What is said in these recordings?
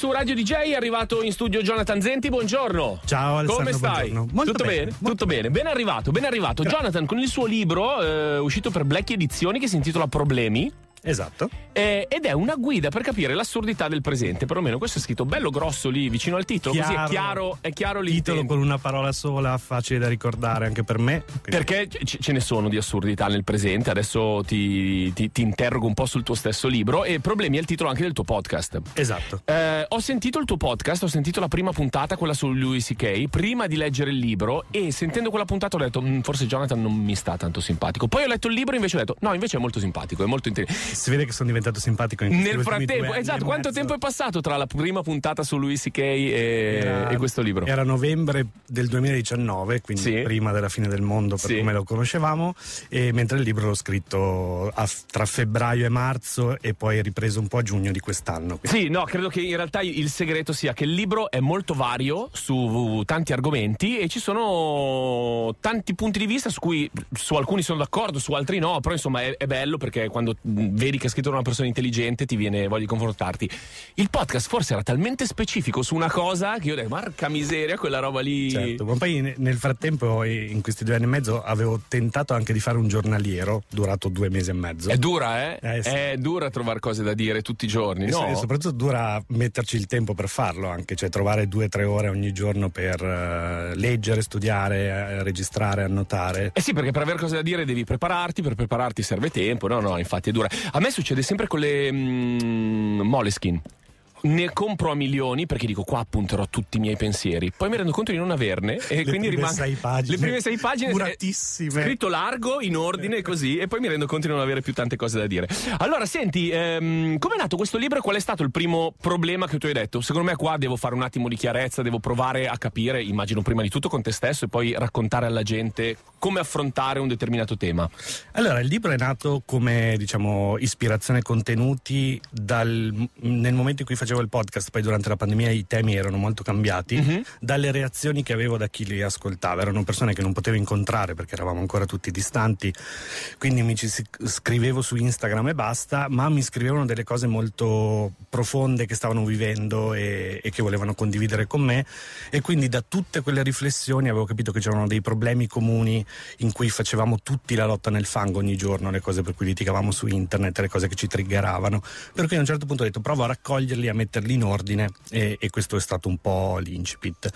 Su Radio DJ è arrivato in studio Jonathan Zenti, buongiorno. Ciao Alessandro, Come stai? Tutto bene, bene tutto bene. bene. Ben arrivato, ben arrivato. Grazie. Jonathan con il suo libro eh, uscito per Black Edizioni che si intitola Problemi. Esatto. Eh, ed è una guida per capire l'assurdità del presente, perlomeno questo è scritto bello grosso lì vicino al titolo, chiaro, così è chiaro, è chiaro Titolo con una parola sola, facile da ricordare anche per me. Quindi. Perché c- ce ne sono di assurdità nel presente, adesso ti, ti, ti, interrogo un po' sul tuo stesso libro e problemi è il titolo anche del tuo podcast. Esatto. Eh, ho sentito il tuo podcast, ho sentito la prima puntata, quella su Louis C.K., prima di leggere il libro e sentendo quella puntata ho detto mm, forse Jonathan non mi sta tanto simpatico. Poi ho letto il libro e invece ho detto no, invece è molto simpatico, è molto interessante si vede che sono diventato simpatico in Nel frattempo, esatto, quanto tempo è passato tra la prima puntata su Louis C.K. E, e, questo libro? Era novembre del 2019, quindi sì. prima della fine del mondo per sì. come lo conoscevamo, e mentre il libro l'ho scritto a, tra febbraio e marzo e poi ripreso un po' a giugno di quest'anno. Quindi. Sì, no, credo che in realtà il segreto sia che il libro è molto vario su tanti argomenti e ci sono tanti punti di vista su cui su alcuni sono d'accordo, su altri no, però insomma è, è bello perché quando vedi che ha scritto una persona intelligente, ti viene voglia di confrontarti. Il podcast forse era talmente specifico su una cosa che io ho detto, marca miseria, quella roba lì. Certo, ma poi nel frattempo, in questi due anni e mezzo, avevo tentato anche di fare un giornaliero, durato due mesi e mezzo. È dura, eh? eh sì. È dura trovare cose da dire tutti i giorni, no? E soprattutto dura metterci il tempo per farlo anche, cioè trovare due o tre ore ogni giorno per uh, leggere, studiare, eh, registrare, annotare. Eh sì, perché per avere cose da dire devi prepararti, per prepararti serve tempo, no, no, infatti è dura. A me succede sempre con le mm, Moleskin ne compro a milioni perché dico qua appunterò tutti i miei pensieri. Poi mi rendo conto di non averne e le quindi rimango le prime sei pagine curatissime. Eh, scritto largo in ordine eh. così e poi mi rendo conto di non avere più tante cose da dire. Allora, senti, ehm, com'è nato questo libro e qual è stato il primo problema che tu hai detto? Secondo me qua devo fare un attimo di chiarezza, devo provare a capire, immagino prima di tutto con te stesso e poi raccontare alla gente come affrontare un determinato tema. Allora, il libro è nato come, diciamo, ispirazione contenuti dal, nel momento in cui facevo facevo il podcast, poi durante la pandemia i temi erano molto cambiati, mm-hmm. dalle reazioni che avevo da chi li ascoltava. Erano persone che non potevo incontrare perché eravamo ancora tutti distanti, quindi mi ci scrivevo su Instagram e basta, ma mi scrivevano delle cose molto profonde che stavano vivendo e, e che volevano condividere con me. E quindi da tutte quelle riflessioni avevo capito che c'erano dei problemi comuni in cui facevamo tutti la lotta nel fango ogni giorno, le cose per cui litigavamo su internet, le cose che ci triggeravano. Per cui a un certo punto ho detto provo a raccoglierli, a metterli in ordine e, e questo è stato un po' l'incipit.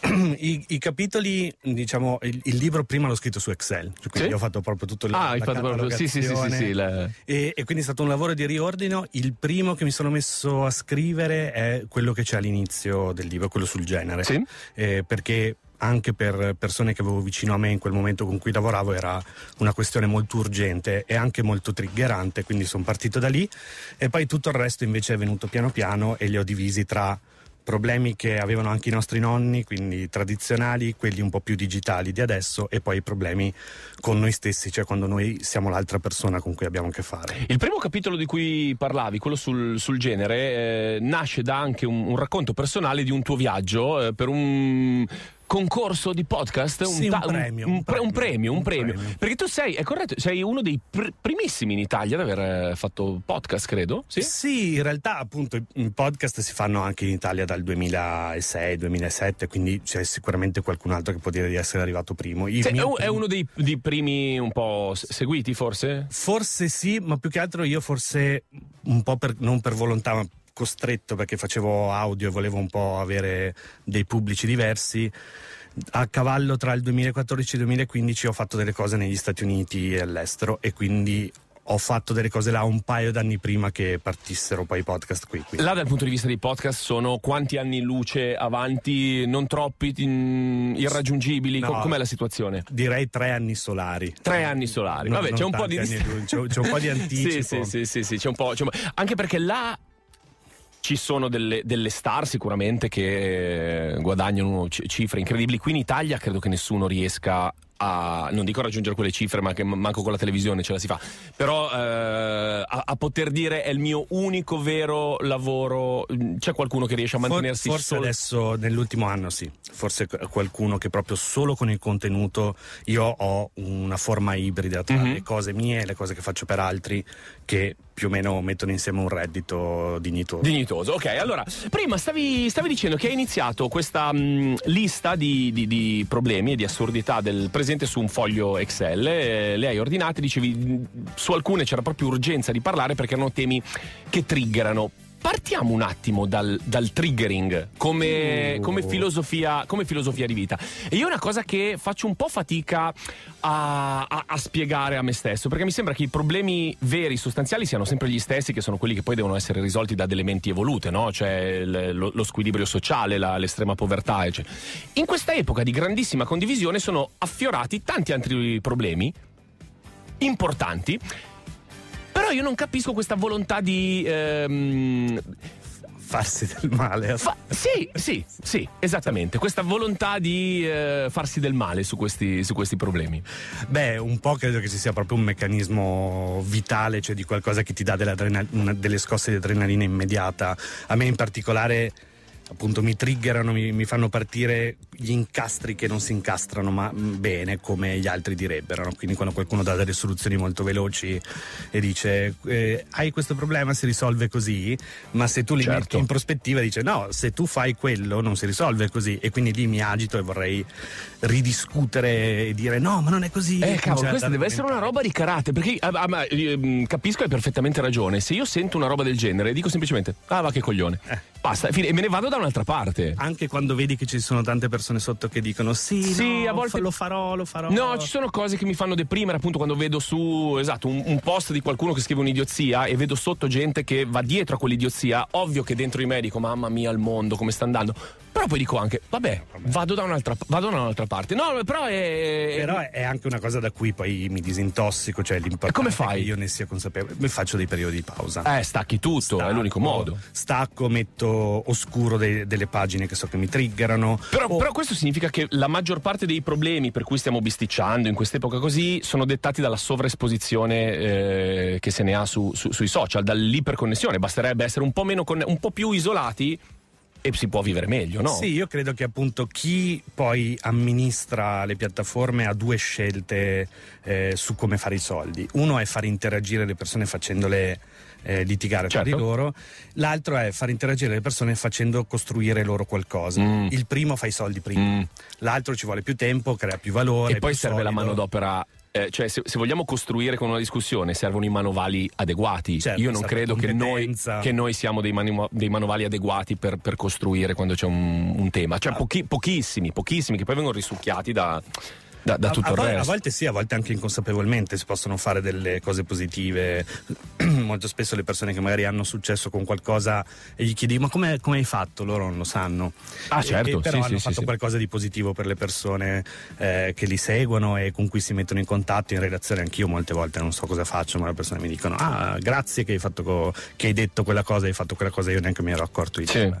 I, I, capitoli, diciamo, il, il, libro prima l'ho scritto su Excel, cioè quindi sì? ho fatto proprio tutto il Ah, hai fatto proprio sì, sì, sì, sì, sì la... e, e, quindi è stato un lavoro di riordino. Il primo che mi sono messo a scrivere è quello che c'è all'inizio del libro, quello sul genere. Sì. Eh, perché anche per persone che avevo vicino a me in quel momento con cui lavoravo era una questione molto urgente e anche molto triggerante, quindi sono partito da lì e poi tutto il resto invece è venuto piano piano e li ho divisi tra problemi che avevano anche i nostri nonni, quindi tradizionali, quelli un po' più digitali di adesso e poi i problemi con noi stessi, cioè quando noi siamo l'altra persona con cui abbiamo a che fare. Il primo capitolo di cui parlavi, quello sul, sul genere, eh, nasce da anche un, un, racconto personale di un tuo viaggio eh, per un concorso di podcast? Sì, un, ta- un, premio, un, premio, un, premio, un, premio, Perché tu sei, è corretto, sei uno dei pr- primissimi in Italia ad aver eh, fatto podcast, credo. Sì? sì, in realtà appunto i podcast si fanno anche in Italia dal 2006-2007, quindi c'è sicuramente qualcun altro che può dire di essere arrivato primo. Cioè, è, è uno dei, dei, primi un po' seguiti, forse? Forse sì, ma più che altro io forse un po' per, non per volontà, ma costretto perché facevo audio e volevo un po' avere dei pubblici diversi. A cavallo tra il 2014 e il 2015 ho fatto delle cose negli Stati Uniti e all'estero e quindi ho fatto delle cose là un paio d'anni prima che partissero poi i podcast qui, qui. Là dal punto di vista dei podcast sono quanti anni luce avanti, non troppi, irraggiungibili, no, com'è la situazione? Direi tre anni solari. Tre anni solari, no, vabbè c'è un, di... c'è, c'è po' di... c'è, un po' di anticipo. sì, sì, sì, sì, sì c'è un po', c'è un po'... anche perché là ci sono delle, delle star sicuramente che eh, guadagnano cifre incredibili. Qui in Italia credo che nessuno riesca a, non dico raggiungere quelle cifre, ma che manco con la televisione ce la si fa, però eh, a, a, poter dire è il mio unico vero lavoro, mm, c'è qualcuno che riesce a mantenersi For, forse solo... adesso nell'ultimo anno sì, forse qualcuno che proprio solo con il contenuto io ho una forma ibrida tra mm-hmm. le cose mie e le cose che faccio per altri che più o meno mettono insieme un reddito dignitoso. Dignitoso, ok. Allora, prima stavi, stavi dicendo che hai iniziato questa mh, mm, lista di, di, di problemi e di assurdità del presidente presente su un foglio Excel, eh, le hai ordinate, dicevi su alcune c'era proprio urgenza di parlare perché erano temi che triggerano partiamo un attimo dal, dal triggering come, uh. come, filosofia, come, filosofia, di vita. E io una cosa che faccio un po' fatica a, a, a, spiegare a me stesso, perché mi sembra che i problemi veri, sostanziali, siano sempre gli stessi, che sono quelli che poi devono essere risolti da delle menti evolute, no? cioè lo, lo squilibrio sociale, la, l'estrema povertà. Eccetera. In questa epoca di grandissima condivisione sono affiorati tanti altri problemi importanti però io non capisco questa volontà di... Ehm, farsi del male. Fa- sì, sì, sì, esattamente. Questa volontà di eh, farsi del male su questi, su questi, problemi. Beh, un po' credo che ci sia proprio un meccanismo vitale, cioè di qualcosa che ti dà delle scosse di adrenalina immediata. A me in particolare appunto mi triggerano, mi, mi, fanno partire gli incastri che non si incastrano ma mm, bene come gli altri direbbero. No? Quindi quando qualcuno dà delle soluzioni molto veloci e dice eh, hai questo problema si risolve così, ma se tu li certo. metti in prospettiva dice no, se tu fai quello non si risolve così e quindi lì mi agito e vorrei ridiscutere e dire no, ma non è così. Eh cavolo, questa deve essere una roba di karate perché ah, ah, mm, capisco hai perfettamente ragione. Se io sento una roba del genere dico semplicemente ah va che coglione. Eh. Basta, e me ne vado da un'altra parte. Anche quando vedi che ci sono tante persone sotto che dicono sì, sì no, a volte lo farò, lo farò. No, ci sono cose che mi fanno deprimere, appunto, quando vedo su esatto, un, un post di qualcuno che scrive un'idiozia e vedo sotto gente che va dietro a quell'idiozia. Ovvio che dentro di me dico, mamma mia, il mondo, come sta andando però poi dico anche, vabbè, vado da un'altra, vado da un'altra parte. No, però è. Però è anche una cosa da cui poi mi disintossico, cioè l'importante. E come fai? Che io ne sia consapevole. Faccio dei periodi di pausa. Eh, stacchi tutto, stacco, è l'unico modo. Stacco, metto oscuro de- delle pagine che so che mi triggerano. Però, o... però, questo significa che la maggior parte dei problemi per cui stiamo bisticciando in quest'epoca così sono dettati dalla sovraesposizione eh, che se ne ha su, su, sui social, dall'iperconnessione. Basterebbe essere un po, conne- un po' più isolati e si può vivere meglio, no? Sì, io credo che appunto chi poi amministra le piattaforme ha due scelte eh, su come fare i soldi. Uno è far interagire le persone facendole eh, litigare certo. tra di certo. loro, l'altro è far interagire le persone facendo costruire loro qualcosa. Mm. Il primo fa i soldi prima, mm. l'altro ci vuole più tempo, crea più valore. E poi serve solido. la manodopera eh, cioè, se, se, vogliamo costruire con una discussione, servono i manovali adeguati. Certo, Io non credo che noi, che noi, siamo dei, manu- dei manovali adeguati per, per, costruire quando c'è un, un tema. Cioè, ah. pochi, pochissimi, pochissimi, che poi vengono risucchiati da da, da tutto a, il resto. A volte sì, a volte anche inconsapevolmente si possono fare delle cose positive. Molto spesso le persone che magari hanno successo con qualcosa e gli chiedi ma come, come hai fatto? Loro non lo sanno. Ah, certo. E, però sì, hanno sì, fatto sì, qualcosa di positivo per le persone eh, che li seguono e con cui si mettono in contatto. In relazione anch'io molte volte non so cosa faccio, ma le persone mi dicono ah, grazie che hai, co- che hai detto quella cosa, hai fatto quella cosa, io neanche mi ero accorto di te.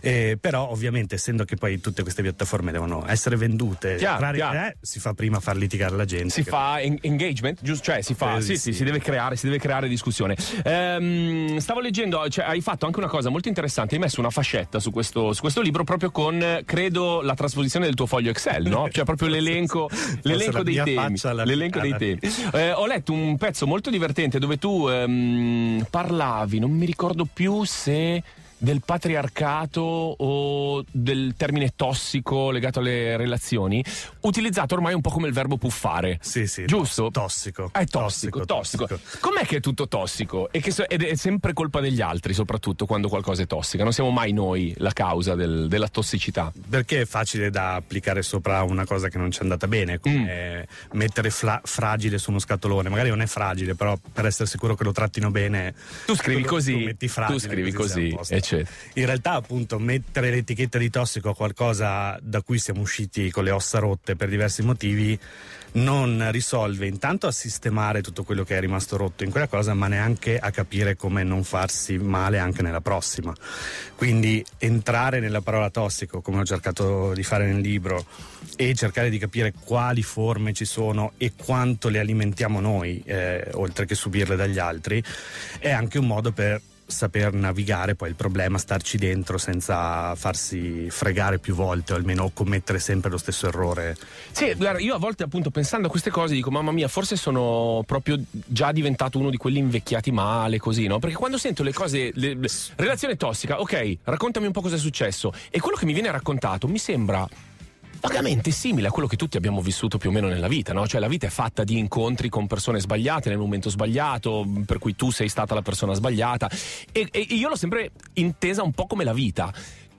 Eh, però ovviamente essendo che poi tutte queste piattaforme devono essere vendute, chiaro, chiaro. Eh, si fa fa prima far litigare la gente. Si che... fa en- engagement, giusto? Cioè si fa, eh, sì, sì, sì, si deve creare, si deve creare discussione. Ehm, stavo leggendo, cioè, hai fatto anche una cosa molto interessante, hai messo una fascetta su questo, su questo libro proprio con, credo, la trasposizione del tuo foglio Excel, no? Cioè proprio l'elenco, l'elenco dei temi. L'elenco dei temi. Eh, ho letto un pezzo molto divertente dove tu ehm, parlavi, non mi ricordo più se del patriarcato o del termine tossico legato alle relazioni, utilizzato ormai un po' come il verbo puffare. Sì, sì. Giusto? Tossico. È tossico, tossico. tossico. Com'è che è tutto tossico? E che so- ed è sempre colpa degli altri, soprattutto quando qualcosa è tossica. Non siamo mai noi la causa del- della tossicità. Perché è facile da applicare sopra una cosa che non ci è andata bene, come mm. mettere fla- fragile su uno scatolone. Magari non è fragile, però per essere sicuro che lo trattino bene. Tu scrivi tu, così. Tu, metti fragile, tu scrivi così, così eccetera. In realtà, appunto, mettere l'etichetta di tossico a qualcosa da cui siamo usciti con le ossa rotte per diversi motivi non risolve intanto a sistemare tutto quello che è rimasto rotto in quella cosa, ma neanche a capire come non farsi male anche nella prossima. Quindi entrare nella parola tossico, come ho cercato di fare nel libro, e cercare di capire quali forme ci sono e quanto le alimentiamo noi, eh, oltre che subirle dagli altri, è anche un modo per saper navigare, poi il problema è starci dentro senza farsi fregare più volte o almeno commettere sempre lo stesso errore. Sì, guarda, io a volte appunto pensando a queste cose dico mamma mia, forse sono proprio già diventato uno di quelli invecchiati male così, no? Perché quando sento le cose, le, le, relazione tossica, ok, raccontami un po' cosa è successo e quello che mi viene raccontato mi sembra vagamente simile a quello che tutti abbiamo vissuto più o meno nella vita, no? Cioè la vita è fatta di incontri con persone sbagliate nel momento sbagliato, per cui tu sei stata la persona sbagliata e, e io l'ho sempre intesa un po' come la vita.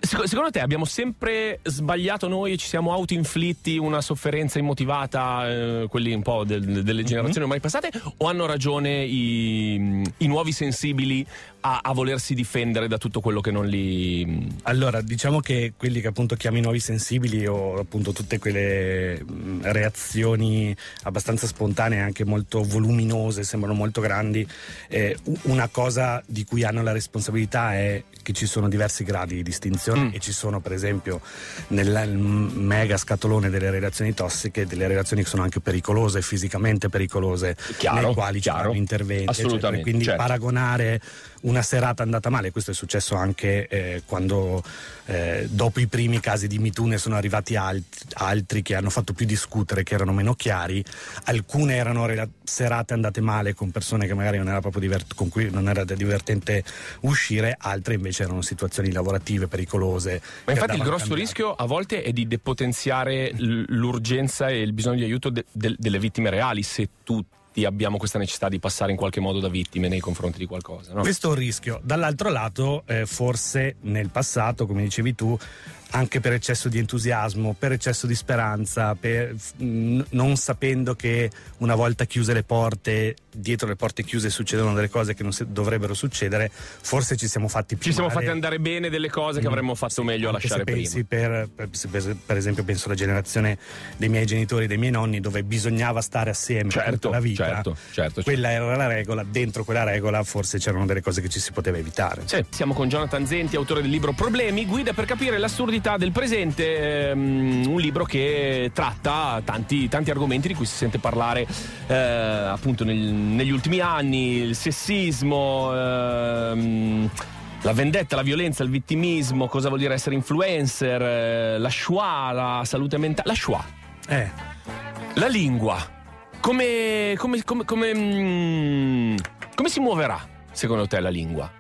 Secondo te abbiamo sempre sbagliato noi, ci siamo autoinflitti una sofferenza immotivata, eh, quelli un po' del, delle mm-hmm. generazioni ormai passate, o hanno ragione i, i nuovi sensibili a, a, volersi difendere da tutto quello che non li... Mm, allora, diciamo che quelli che appunto chiami nuovi sensibili o appunto tutte quelle mm, reazioni abbastanza spontanee, anche molto voluminose, sembrano molto grandi, eh, una cosa di cui hanno la responsabilità è che ci sono diversi gradi di distinzione mm. e ci sono per esempio nel mega scatolone delle relazioni tossiche delle relazioni che sono anche pericolose, fisicamente pericolose, chiaro, nei quali ci sono interventi. Quindi certo. paragonare una serata andata male. Questo è successo anche eh, quando eh, dopo i primi casi di MeToo ne sono arrivati alt- altri che hanno fatto più discutere, che erano meno chiari. Alcune erano rela- serate andate male con persone che magari non era proprio divert- con cui non era divertente uscire, altre invece erano situazioni lavorative pericolose. Ma infatti il grosso rischio a volte è di depotenziare l'urgenza e il bisogno di aiuto de- de- delle vittime reali se tutte abbiamo questa necessità di passare in qualche modo da vittime nei confronti di qualcosa. No? Questo è un rischio. Dall'altro lato, eh, forse nel passato, come dicevi tu, anche per eccesso di entusiasmo, per eccesso di speranza, per, mh, mm, non sapendo che una volta chiuse le porte, dietro le porte chiuse succedono delle cose che non si, dovrebbero succedere, forse ci siamo fatti più Ci siamo male. fatti andare bene delle cose che mm. avremmo fatto meglio anche a lasciare se pensi prima. Per, per, per, esempio penso alla generazione dei miei genitori, dei miei nonni, dove bisognava stare assieme certo, tutta la vita. Certo, certo, certo, Quella era la regola, dentro quella regola forse c'erano delle cose che ci si poteva evitare. Sì, siamo con Jonathan Zenti, autore del libro Problemi, guida per capire l'assurdità Università del Presente, ehm, un libro che tratta tanti, tanti, argomenti di cui si sente parlare eh, appunto nel, negli ultimi anni, il sessismo. Ehm, la vendetta, la violenza, il vittimismo, cosa vuol dire essere influencer, eh, la schwa, la salute mentale, la schwa. Eh. La lingua. Come, come, come, come, mm, come si muoverà secondo te la lingua?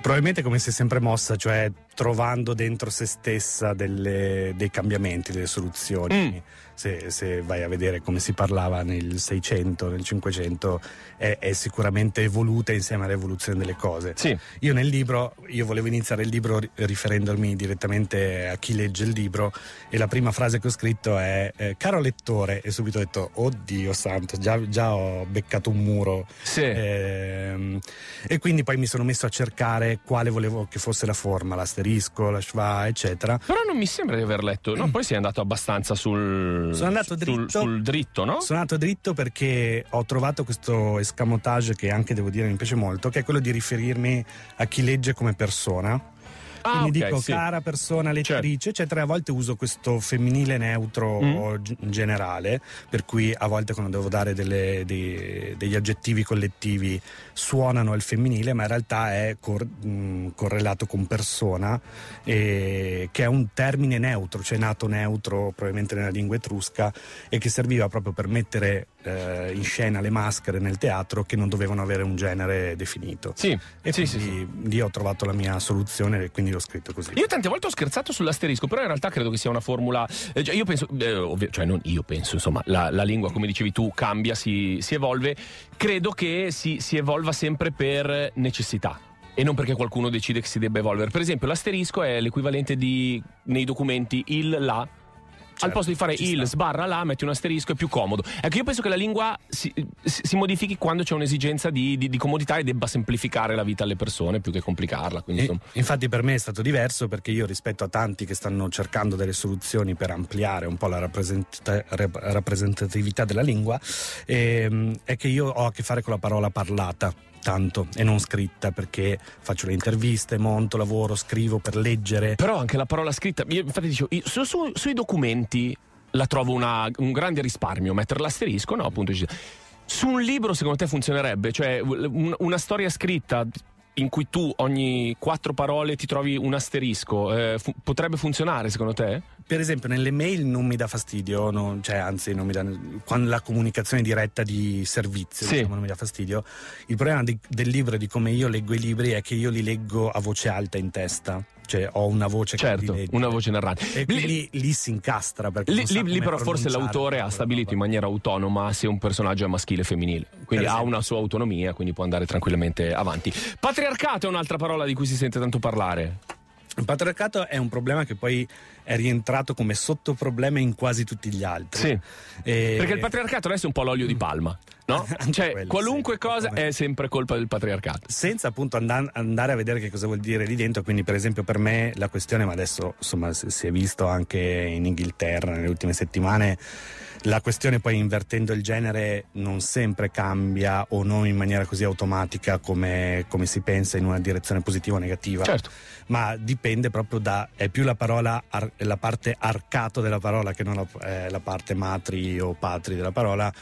probabilmente come si è sempre mossa, cioè trovando dentro se stessa delle, dei cambiamenti, delle soluzioni. Mm se, se, vai a vedere come si parlava nel 600, nel 500, è, è sicuramente evoluta insieme all'evoluzione delle cose. Sì. Io nel libro, io volevo iniziare il libro riferendomi direttamente a chi legge il libro e la prima frase che ho scritto è eh, caro lettore e subito ho detto oddio santo, già, già ho beccato un muro. Sì. Eh, e quindi poi mi sono messo a cercare quale volevo che fosse la forma, l'asterisco, la schwa, eccetera. Però non mi sembra di aver letto, no? Mm. Poi si è andato abbastanza sul sono andato dritto, sul, sul dritto, no? Sono andato dritto perché ho trovato questo escamotage che anche devo dire mi piace molto, che è quello di riferirmi a chi legge come persona Ah, Quindi okay, dico sì. cara persona certo. lettrice, certo. eccetera. A volte uso questo femminile neutro mm. generale, per cui a volte quando devo dare delle, dei, degli aggettivi collettivi suonano al femminile, ma in realtà è cor- mh, mm, correlato con persona, e, che è un termine neutro, cioè nato neutro probabilmente nella lingua etrusca e che serviva proprio per mettere eh, in scena le maschere nel teatro che non dovevano avere un genere definito. Sì, e sì, sì, sì. lì ho trovato la mia soluzione e quindi l'ho scritto così. Io tante volte ho scherzato sull'asterisco, però in realtà credo che sia una formula. Eh, cioè io penso, eh, ovvio, cioè non io penso, insomma, la, la, lingua, come dicevi tu, cambia, si, si evolve. Credo che si, si evolva sempre per necessità e non perché qualcuno decide che si debba evolvere. Per esempio, l'asterisco è l'equivalente di nei documenti il, la Certo, al posto di fare il sbarra la, metti un asterisco, è più comodo. Ecco, io penso che la lingua si, si modifichi quando c'è un'esigenza di, di, di, comodità e debba semplificare la vita alle persone più che complicarla. Quindi, e, infatti, per me è stato diverso perché io, rispetto a tanti che stanno cercando delle soluzioni per ampliare un po' la rappresent- rappresentatività della lingua, ehm, è che io ho a che fare con la parola parlata soltanto e non scritta perché faccio le interviste, monto, lavoro, scrivo per leggere. Però anche la parola scritta, infatti dicevo, su, su, sui documenti la trovo una, un grande risparmio, mettere l'asterisco, no appunto. Su un libro secondo te funzionerebbe? Cioè una storia scritta in cui tu ogni quattro parole ti trovi un asterisco, eh, fu- potrebbe funzionare secondo te? Per esempio nelle mail non mi dà fastidio, no? cioè, anzi dà, quando la comunicazione diretta di servizio sì. diciamo, non mi dà fastidio. Il problema di, del libro e di come io leggo i libri è che io li leggo a voce alta in testa cioè ho una voce certo, che una voce narrante e lì, lì, si incastra perché lì, lì, lì però forse l'autore ha stabilito in maniera autonoma se un personaggio è maschile o femminile quindi ha una sua autonomia quindi può andare tranquillamente avanti patriarcato è un'altra parola di cui si sente tanto parlare il patriarcato è un problema che poi è rientrato come sottoproblema in quasi tutti gli altri. Sì. E... Perché il patriarcato adesso è un po' l'olio di palma, no? cioè, quello, qualunque sì, cosa è sempre colpa del patriarcato. Senza appunto andare a vedere che cosa vuol dire lì dentro, quindi per esempio per me la questione, ma adesso insomma si è visto anche in Inghilterra nelle ultime settimane, la questione poi invertendo il genere non sempre cambia o non in maniera così automatica come, come si pensa in una direzione positiva o negativa. Certo ma dipende proprio da, è più la parola, ar, la parte arcato della parola che non la, eh, la parte matri o patri della parola,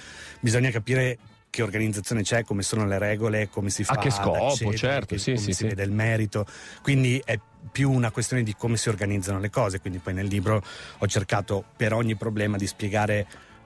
bisogna capire che organizzazione c'è, come sono le regole, come si fa a che scopo, certo, che, sì, come sì, si sì. vede il merito. Quindi è più una questione di come si organizzano le cose. Quindi poi nel libro ho cercato per ogni problema di spiegare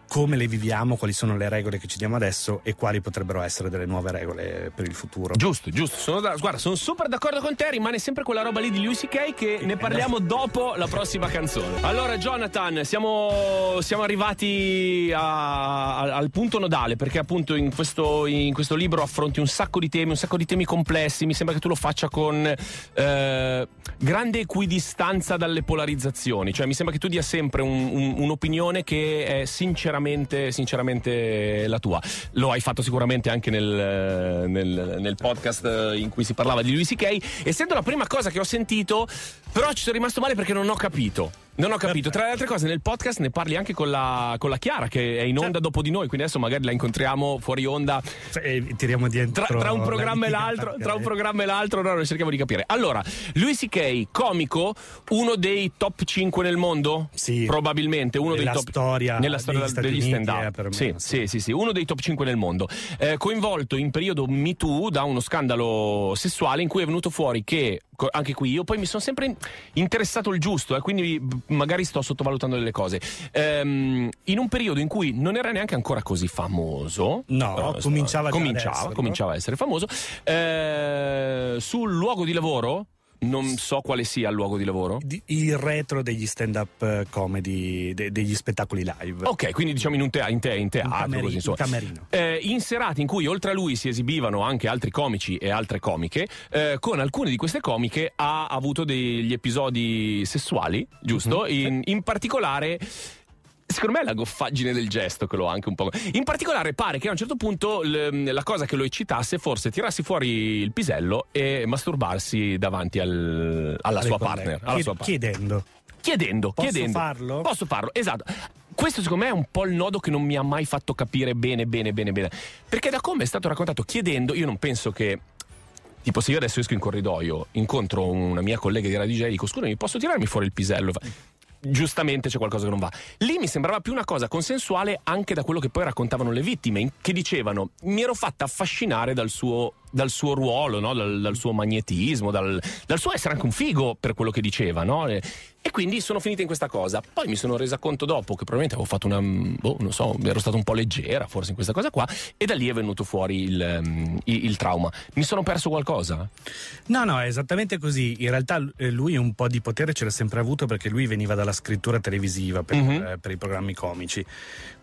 come le viviamo, quali sono le regole che ci diamo adesso e quali potrebbero essere delle nuove regole per il futuro. Giusto, giusto. Sono da, guarda, sono super d'accordo con te. Rimane sempre quella roba lì di Lucy Kay che ne parliamo eh. dopo la prossima canzone. Allora, Jonathan, siamo, siamo arrivati a, a, al punto nodale perché, appunto, in questo, in questo, libro affronti un sacco di temi, un sacco di temi complessi. Mi sembra che tu lo faccia con eh, grande equidistanza dalle polarizzazioni. Cioè, mi sembra che tu dia sempre un, un, un'opinione che è sinceramente sinceramente, sinceramente la tua. Lo hai fatto sicuramente anche nel, nel, nel podcast in cui si parlava di Luis C.K. Essendo la prima cosa che ho sentito, però ci sono rimasto male perché non ho capito. Non ho capito. Tra le altre cose, nel podcast ne parli anche con la, con la Chiara, che è in onda certo. dopo di noi, quindi adesso magari la incontriamo fuori onda. Cioè, e eh, tiriamo dietro. Tra, tra un programma e l'altro, tra un programma e l'altro, no, no, cerchiamo di capire. Allora, lui C.K., comico, uno dei top 5 nel mondo? Sì. Probabilmente, uno nella dei top. Storia nella storia degli, degli stand-up. Eh, sì, sì, sì, sì, uno dei top 5 nel mondo. Eh, coinvolto in periodo MeToo da uno scandalo sessuale in cui è venuto fuori che, anche qui, io poi mi sono sempre interessato il giusto, eh, quindi magari sto sottovalutando delle cose. Ehm, in un periodo in cui non era neanche ancora così famoso, no, eh, cominciava, cominciava, ad essere, cominciava no? a essere famoso, eh, sul luogo di lavoro non so quale sia il luogo di lavoro. Il retro degli stand-up eh, comedy, de, degli spettacoli live. Ok, quindi diciamo in, un te- in, te- in teatro, in camerino. Così, In, camerino. Eh, in serate in cui oltre a lui si esibivano anche altri comici e altre comiche, eh, con alcune di queste comiche ha avuto degli episodi sessuali, giusto? Mm-hmm. in particolare Secondo me è la goffaggine del gesto che lo ha anche un po'. In particolare, pare che a un certo punto l- la cosa che lo eccitasse fosse tirarsi fuori il pisello e masturbarsi davanti al- alla, sua partner, alla Chied- sua partner. Chiedendo. Chiedendo, Posso chiedendo. farlo? Posso farlo, esatto. Questo secondo me è un po' il nodo che non mi ha mai fatto capire bene, bene, bene, bene. Perché da come è stato raccontato chiedendo, io non penso che Tipo, se io adesso esco in corridoio, incontro una mia collega di Radio DJ e dico: Scusami, posso tirarmi fuori il pisello? giustamente c'è qualcosa che non va. Lì mi sembrava più una cosa consensuale anche da quello che poi raccontavano le vittime, che dicevano mi ero fatta affascinare dal suo dal suo ruolo, no? dal, dal, suo magnetismo, dal, dal, suo essere anche un figo per quello che diceva. No? E, e, quindi sono finita in questa cosa. Poi mi sono resa conto dopo che probabilmente avevo fatto una. Boh, non so, ero stata un po' leggera forse in questa cosa qua. E da lì è venuto fuori il, ehm, il, il trauma. Mi sono perso qualcosa? No, no, è esattamente così. In realtà eh, lui un po' di potere ce l'ha sempre avuto perché lui veniva dalla scrittura televisiva per, mm-hmm. per i programmi comici.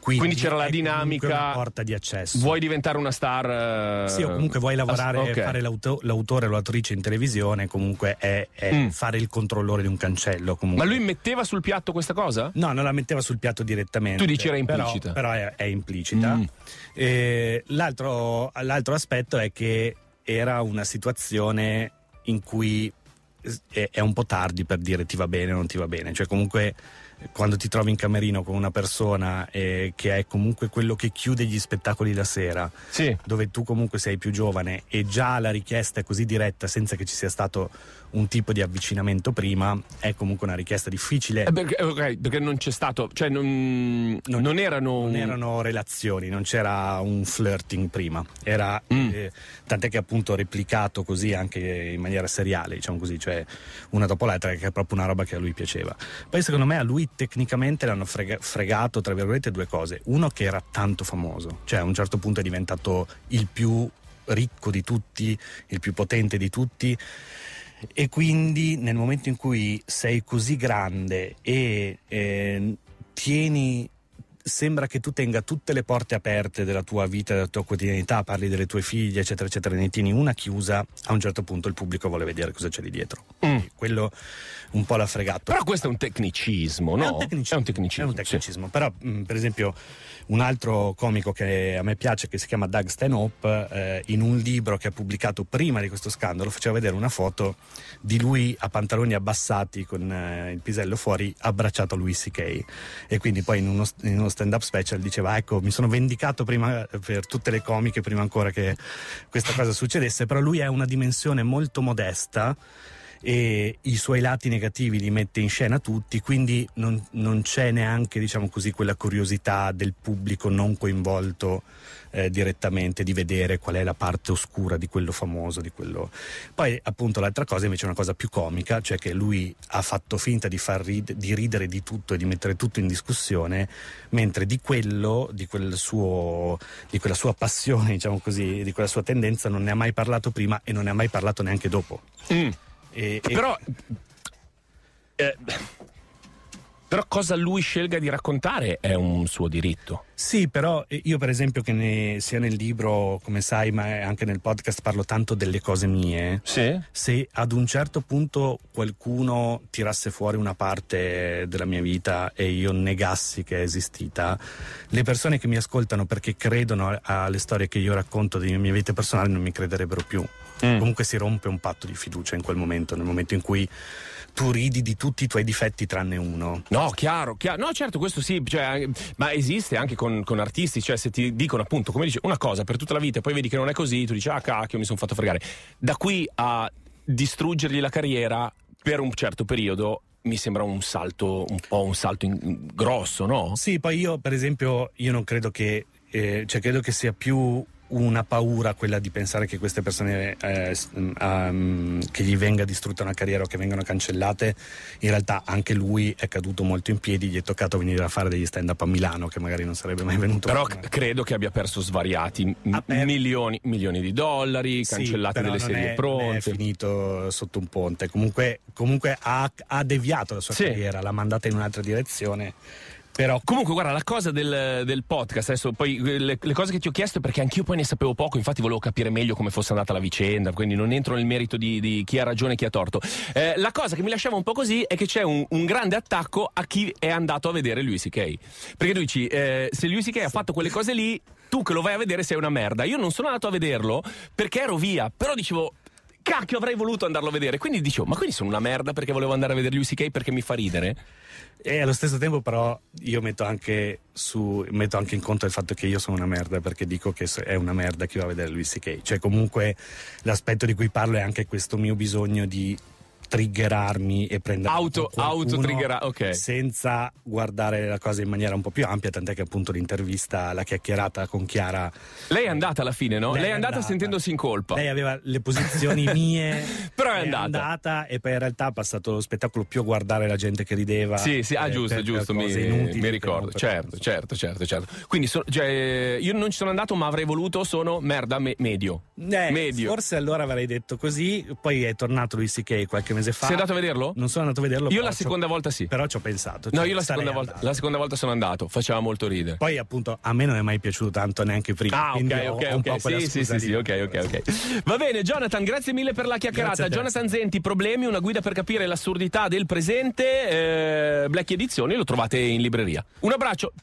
Quindi, Quindi c'era la dinamica. porta di accesso. Vuoi diventare una star? Eh... Sì, o comunque vuoi lavorare, okay. fare l'auto, l'autore o l'autrice in televisione, comunque è, è mm. fare il controllore di un cancello. Comunque. Ma lui metteva sul piatto questa cosa? No, non la metteva sul piatto direttamente. Tu dici era implicita. Però, però è, è, implicita. Mm. Eh, l'altro, l'altro aspetto è che era una situazione in cui è, un po' tardi per dire ti va bene o non ti va bene. Cioè, comunque quando ti trovi in camerino con una persona eh, che è comunque quello che chiude gli spettacoli la sera, sì. dove tu comunque sei più giovane e già la richiesta è così diretta senza che ci sia stato un tipo di avvicinamento prima è comunque una richiesta difficile. Eh perché, eh, okay, perché, non c'è stato, cioè non, non, non, erano... non, erano... relazioni, non c'era un flirting prima, era, mm. eh, tant'è che appunto replicato così anche in maniera seriale, diciamo così, cioè una dopo l'altra che è proprio una roba che a lui piaceva. Poi secondo me a lui tecnicamente l'hanno frega- fregato, tra virgolette, due cose. Uno che era tanto famoso, cioè a un certo punto è diventato il più ricco di tutti, il più potente di tutti e quindi nel momento in cui sei così grande e eh, tieni sembra che tu tenga tutte le porte aperte della tua vita, della tua quotidianità, parli delle tue figlie, eccetera, eccetera, ne tieni una chiusa, a un certo punto il pubblico vuole vedere cosa c'è lì dietro. Mm. Quello un po' l'ha fregato. Però questo è un tecnicismo, no? È un tecnicismo. È un tecnicismo, è un tecnicismo. Sì. però mm, per esempio un altro comico che a me piace, che si chiama Doug Stanhope, eh, in un libro che ha pubblicato prima di questo scandalo faceva vedere una foto di lui a pantaloni abbassati con eh, il pisello fuori abbracciato a Louis C.K. E quindi poi in uno, in uno stand up special diceva ecco mi sono vendicato prima eh, per tutte le comiche prima ancora che questa cosa succedesse però lui è una dimensione molto modesta e i suoi lati negativi li mette in scena tutti, quindi non, non c'è neanche diciamo così, quella curiosità del pubblico non coinvolto eh, direttamente di vedere qual è la parte oscura di quello famoso, di quello... Poi appunto l'altra cosa invece è una cosa più comica, cioè che lui ha fatto finta di, rid- di ridere di tutto e di mettere tutto in discussione, mentre di quello, di, quel suo, di quella sua passione, diciamo così, di quella sua tendenza non ne ha mai parlato prima e non ne ha mai parlato neanche dopo. Mm. E, però, eh, però cosa lui scelga di raccontare è un suo diritto. Sì, però eh, io per esempio che ne, sia nel libro, come sai, ma anche nel podcast parlo tanto delle cose mie. Sì. Se ad un certo punto qualcuno tirasse fuori una parte della mia vita e io negassi che è esistita, le persone che mi ascoltano perché credono alle storie che io racconto della mia vita personale non mi crederebbero più. Mm. Comunque si rompe un patto di fiducia in quel momento, nel momento in cui tu ridi di tutti i tuoi difetti tranne uno. No, chiaro, chiaro. No, certo, questo sì, cioè, ma esiste anche con, con, artisti, cioè se ti dicono appunto, come dici, una cosa per tutta la vita e poi vedi che non è così, tu dici, ah cacchio, mi sono fatto fregare. Da qui a distruggergli la carriera per un certo periodo mi sembra un salto un po' un salto in, grosso, no? Sì, poi io per esempio io non credo che eh, cioè credo che sia più una paura quella di pensare che queste persone eh, um, che gli venga distrutta una carriera o che vengano cancellate in realtà anche lui è caduto molto in piedi gli è toccato venire a fare degli stand up a Milano che magari non sarebbe mai venuto però prima. credo che abbia perso svariati m- milioni, milioni, di dollari sì, cancellate delle serie è, pronte è finito sotto un ponte comunque, comunque ha, ha, deviato la sua sì. carriera l'ha mandata in un'altra direzione però comunque guarda la cosa del, del podcast, adesso poi le, le, cose che ti ho chiesto perché anch'io poi ne sapevo poco, infatti volevo capire meglio come fosse andata la vicenda, quindi non entro nel merito di, di chi ha ragione e chi ha torto. Eh, la cosa che mi lasciava un po' così è che c'è un, un grande attacco a chi è andato a vedere lui C.K. Perché tu dici, eh, se lui C.K. ha fatto quelle cose lì, tu che lo vai a vedere sei una merda. Io non sono andato a vederlo perché ero via, però dicevo cacchio avrei voluto andarlo a vedere. Quindi dicevo, ma quindi sono una merda perché volevo andare a vedere lui C.K. perché mi fa ridere? E allo stesso tempo, però, io metto anche, su, metto anche, in conto il fatto che io sono una merda, perché dico che è una merda chi va a vedere Luis C.K. Cioè, comunque, l'aspetto di cui parlo è anche questo mio bisogno di triggerarmi e prendere auto, auto triggera, ok. senza guardare la cosa in maniera un po' più ampia tant'è che appunto l'intervista la chiacchierata con Chiara lei è andata alla fine no? lei, lei è andata, andata, sentendosi in colpa lei aveva le posizioni mie però è, è andata. e poi in realtà ha passato lo spettacolo più a guardare la gente che rideva sì sì ah giusto giusto mi, inutili, mi, ricordo certo, certo certo certo quindi so, cioè, io non ci sono andato ma avrei voluto sono merda me- medio. Eh, medio forse allora avrei detto così poi è tornato lui CK qualche mese fa. Sei andato a vederlo? Non sono andato a vederlo. Io la seconda volta sì. Però ci ho pensato. Cioè no, io la seconda, volta, la seconda, volta, sono andato, faceva molto ridere. Poi appunto a me non è mai piaciuto tanto neanche prima. Ah, ok, ok, ok. Un okay. Sì, sì, sì, sì, ok, ok, ok. Va bene, Jonathan, grazie mille per la chiacchierata. Jonathan Zenti, problemi, una guida per capire l'assurdità del presente. Eh, Black Edizioni lo trovate in libreria. Un abbraccio.